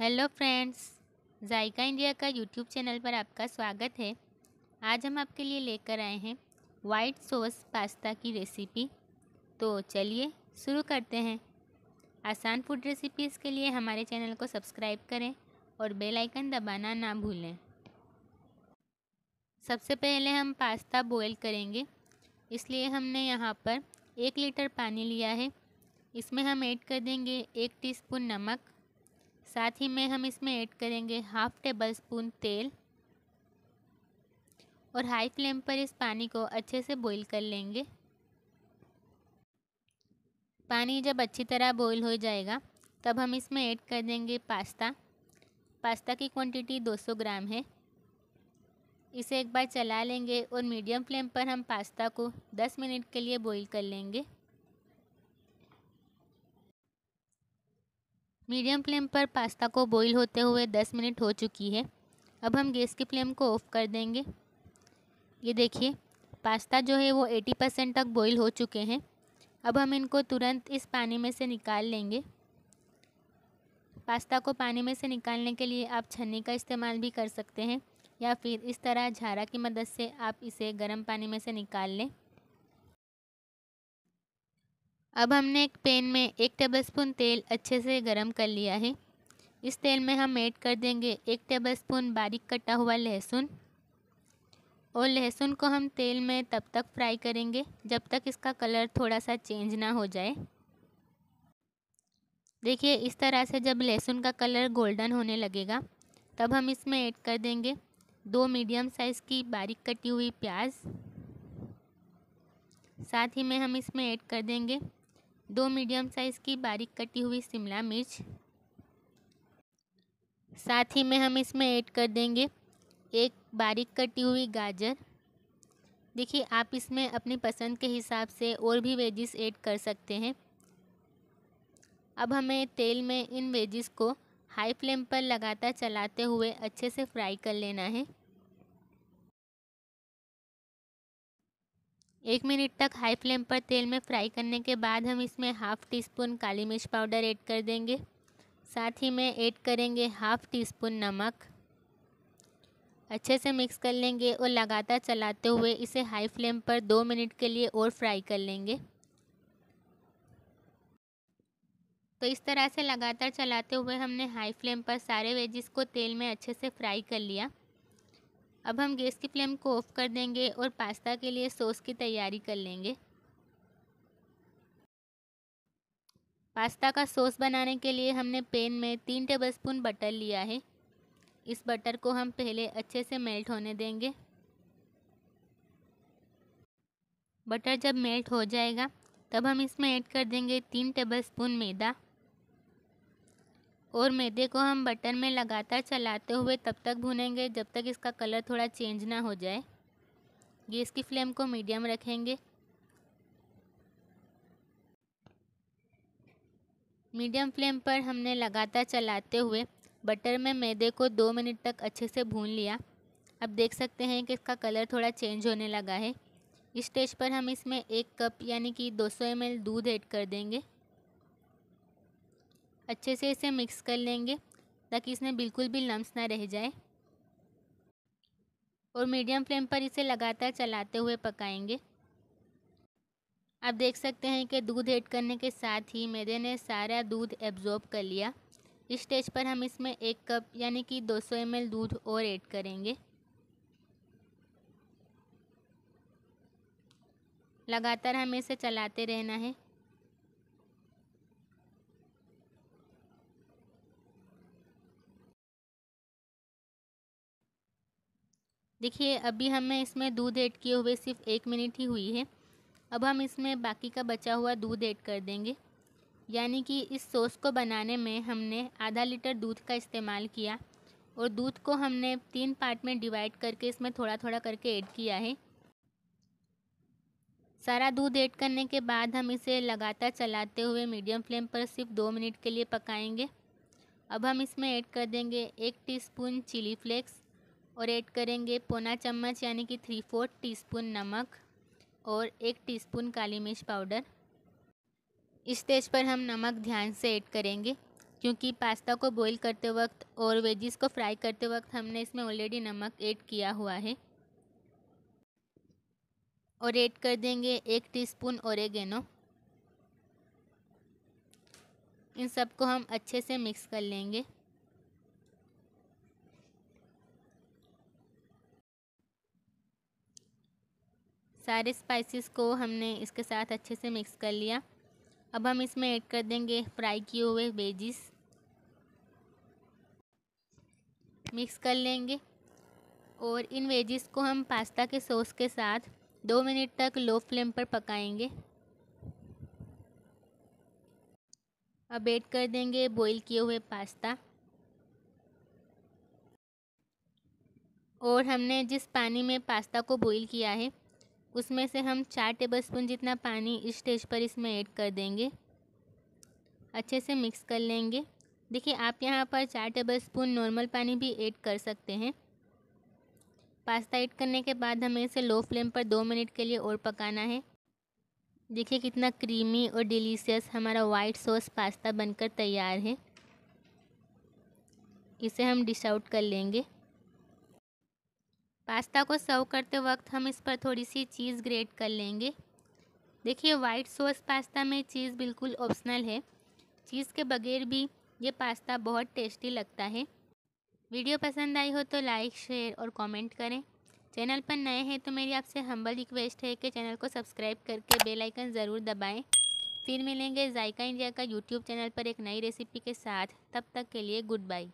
hello friends Zaika India का YouTube channel पर आपका स्वागत है आज हम आपके लिए लेकर आए हैं वाइट सॉस पास्ता की रेसिपी तो चलिए शुरू करते हैं आसान फूड रेसिपीज़ के लिए हमारे चैनल को सब्सक्राइब करें और बेल आइकन दबाना ना भूलें सबसे पहले हम पास्ता बॉईल करेंगे इसलिए हमने यहाँ पर एक लीटर पानी लिया है इसमें हम ऐड कर देंगे एक टीस्पून नमक साथ ही में हम इसमें ऐड करेंगे हाफ़ टेबल स्पून तेल और हाई फ्लेम पर इस पानी को अच्छे से बॉईल कर लेंगे पानी जब अच्छी तरह बॉईल हो जाएगा तब हम इसमें ऐड कर देंगे पास्ता पास्ता की क्वांटिटी 200 ग्राम है इसे एक बार चला लेंगे और मीडियम फ्लेम पर हम पास्ता को 10 मिनट के लिए बॉईल कर लेंगे मीडियम फ्लेम पर पास्ता को बॉईल होते हुए दस मिनट हो चुकी है अब हम गैस की फ्लेम को ऑफ़ कर देंगे ये देखिए पास्ता जो है वो एटी परसेंट तक बॉईल हो चुके हैं अब हम इनको तुरंत इस पानी में से निकाल लेंगे पास्ता को पानी में से निकालने के लिए आप छन्नी का इस्तेमाल भी कर सकते हैं या फिर इस तरह झारा की मदद से आप इसे गर्म पानी में से निकाल लें अब हमने एक पैन में एक टेबलस्पून तेल अच्छे से गरम कर लिया है इस तेल में हम ऐड कर देंगे एक टेबलस्पून बारीक कटा हुआ लहसुन और लहसुन को हम तेल में तब तक फ्राई करेंगे जब तक इसका कलर थोड़ा सा चेंज ना हो जाए देखिए इस तरह से जब लहसुन का कलर गोल्डन होने लगेगा तब हम इसमें ऐड कर देंगे दो मीडियम साइज़ की बारीक कटी हुई प्याज साथ ही में हम इसमें ऐड कर देंगे दो मीडियम साइज़ की बारीक कटी हुई शिमला मिर्च साथ ही में हम इसमें ऐड कर देंगे एक बारीक कटी हुई गाजर देखिए आप इसमें अपनी पसंद के हिसाब से और भी वेजिस ऐड कर सकते हैं अब हमें तेल में इन वेजिस को हाई फ्लेम पर लगातार चलाते हुए अच्छे से फ्राई कर लेना है एक मिनट तक हाई फ्लेम पर तेल में फ्राई करने के बाद हम इसमें हाफ़ टी स्पून काली मिर्च पाउडर ऐड कर देंगे साथ ही में ऐड करेंगे हाफ़ टी स्पून नमक अच्छे से मिक्स कर लेंगे और लगातार चलाते हुए इसे हाई फ्लेम पर दो मिनट के लिए और फ्राई कर लेंगे तो इस तरह से लगातार चलाते हुए हमने हाई फ्लेम पर सारे वेजिस को तेल में अच्छे से फ्राई कर लिया अब हम गैस की फ्लेम को ऑफ़ कर देंगे और पास्ता के लिए सॉस की तैयारी कर लेंगे पास्ता का सॉस बनाने के लिए हमने पेन में तीन टेबलस्पून बटर लिया है इस बटर को हम पहले अच्छे से मेल्ट होने देंगे बटर जब मेल्ट हो जाएगा तब हम इसमें ऐड कर देंगे तीन टेबलस्पून मैदा और मैदे को हम बटन में लगातार चलाते हुए तब तक भुनेंगे जब तक इसका कलर थोड़ा चेंज ना हो जाए गैस की फ्लेम को मीडियम रखेंगे मीडियम फ्लेम पर हमने लगातार चलाते हुए बटर में मैदे को दो मिनट तक अच्छे से भून लिया अब देख सकते हैं कि इसका कलर थोड़ा चेंज होने लगा है इस स्टेज पर हम इसमें एक कप यानी कि 200 ml दूध ऐड कर देंगे अच्छे से इसे मिक्स कर लेंगे ताकि इसमें बिल्कुल भी लम्स ना रह जाए और मीडियम फ्लेम पर इसे लगातार चलाते हुए पकाएंगे आप देख सकते हैं कि दूध ऐड करने के साथ ही मेरे ने सारा दूध एब्जॉर्ब कर लिया इस स्टेज पर हम इसमें एक कप यानी कि 200 सौ दूध और ऐड करेंगे लगातार हमें इसे चलाते रहना है देखिए अभी हमें इसमें दूध ऐड किए हुए सिर्फ एक मिनट ही हुई है अब हम इसमें बाकी का बचा हुआ दूध ऐड कर देंगे यानी कि इस सॉस को बनाने में हमने आधा लीटर दूध का इस्तेमाल किया और दूध को हमने तीन पार्ट में डिवाइड करके इसमें थोड़ा थोड़ा करके ऐड किया है सारा दूध ऐड करने के बाद हम इसे लगातार चलाते हुए मीडियम फ्लेम पर सिर्फ दो मिनट के लिए पकाएंगे अब हम इसमें ऐड कर देंगे एक टीस्पून चिली फ्लेक्स और ऐड करेंगे पौना चम्मच यानी कि थ्री फोर्थ टीस्पून नमक और एक टीस्पून काली मिर्च पाउडर इस स्टेज पर हम नमक ध्यान से ऐड करेंगे क्योंकि पास्ता को बॉईल करते वक्त और वेजिस को फ्राई करते वक्त हमने इसमें ऑलरेडी नमक ऐड किया हुआ है और ऐड कर देंगे एक टीस्पून स्पून इन सबको हम अच्छे से मिक्स कर लेंगे सारे स्पाइसेस को हमने इसके साथ अच्छे से मिक्स कर लिया अब हम इसमें ऐड कर देंगे फ्राई किए हुए वेजिस मिक्स कर लेंगे और इन वेजिस को हम पास्ता के सॉस के साथ दो मिनट तक लो फ्लेम पर पकाएंगे अब ऐड कर देंगे बॉईल किए हुए पास्ता और हमने जिस पानी में पास्ता को बॉईल किया है उसमें से हम चार टेबल स्पून जितना पानी इस स्टेज पर इसमें ऐड कर देंगे अच्छे से मिक्स कर लेंगे देखिए आप यहाँ पर चार टेबल स्पून नॉर्मल पानी भी ऐड कर सकते हैं पास्ता ऐड करने के बाद हमें इसे लो फ्लेम पर दो मिनट के लिए और पकाना है देखिए कितना क्रीमी और डिलीशियस हमारा वाइट सॉस पास्ता बनकर तैयार है इसे हम डिश आउट कर लेंगे पास्ता को सर्व करते वक्त हम इस पर थोड़ी सी चीज़ ग्रेट कर लेंगे देखिए वाइट सॉस पास्ता में चीज़ बिल्कुल ऑप्शनल है चीज़ के बगैर भी ये पास्ता बहुत टेस्टी लगता है वीडियो पसंद आई हो तो लाइक शेयर और कमेंट करें चैनल पर नए हैं तो मेरी आपसे हम्बल रिक्वेस्ट है कि चैनल को सब्सक्राइब करके बेल आइकन ज़रूर दबाएं फिर मिलेंगे जायका इंडिया का यूट्यूब चैनल पर एक नई रेसिपी के साथ तब तक के लिए गुड बाई